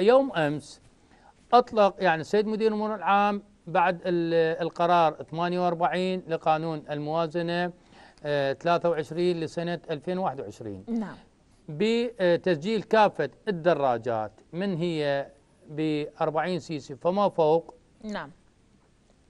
يوم امس اطلق يعني السيد مدير الامور العام بعد القرار 48 لقانون الموازنه 23 آه، لسنه 2021 نعم بتسجيل كافه الدراجات من هي ب 40 سي سي فما فوق نعم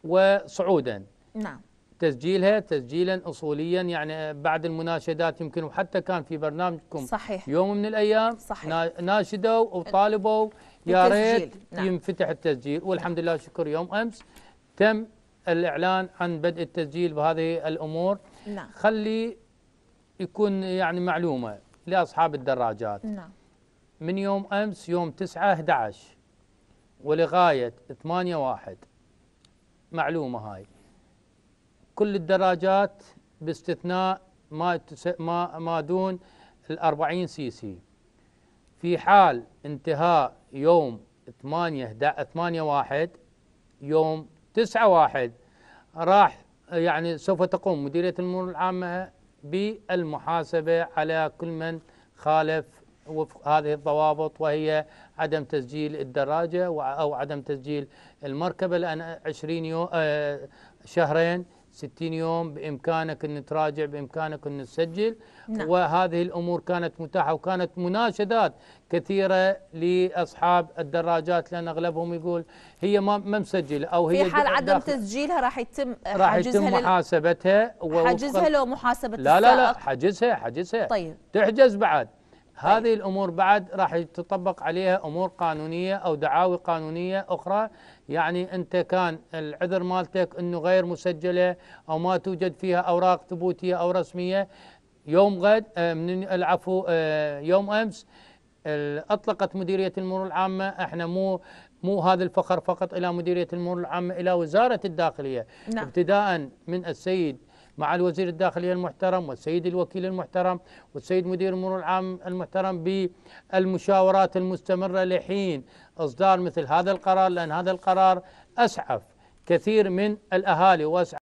وصعودا نعم تسجيلها تسجيلا أصوليا يعني بعد المناشدات يمكن وحتى كان في برنامجكم صحيح يوم من الأيام صحيح ناشدوا وطالبوا يا ريت نعم. ينفتح التسجيل والحمد لله شكر يوم أمس تم الإعلان عن بدء التسجيل بهذه الأمور نعم. خلي يكون يعني معلومة لأصحاب الدراجات نعم. من يوم أمس يوم 9 11 ولغاية 8 1 معلومة هاي كل الدراجات باستثناء ما ما ما دون ال 40 سي سي في حال انتهاء يوم 8 8 1 يوم 9 1 راح يعني سوف تقوم مديريه الامور العامه بالمحاسبه على كل من خالف وفق هذه الضوابط وهي عدم تسجيل الدراجه او عدم تسجيل المركبه لان 20 يوم آه، شهرين 60 يوم بامكانك ان تراجع بامكانك ان تسجل نعم. وهذه الامور كانت متاحه وكانت مناشدات كثيره لاصحاب الدراجات لان اغلبهم يقول هي ما مسجله او هي في حال عدم تسجيلها راح يتم راح يتم محاسبتها حجزها لو محاسبه لا لا لا حجزها حجزها طيب تحجز بعد طيب. هذه الأمور بعد راح تطبق عليها أمور قانونية أو دعاوي قانونية أخرى يعني أنت كان العذر مالتك أنه غير مسجلة أو ما توجد فيها أوراق ثبوتية أو رسمية يوم غد آه، من العفو آه، يوم أمس أطلقت مديرية المرور العامة احنا مو مو هذا الفخر فقط إلى مديرية المرور العامة إلى وزارة الداخلية نعم. ابتداء من السيد مع الوزير الداخلية المحترم والسيد الوكيل المحترم والسيد مدير المرور العام المحترم بالمشاورات المستمرة لحين إصدار مثل هذا القرار لأن هذا القرار أسعف كثير من الأهالي وأسعف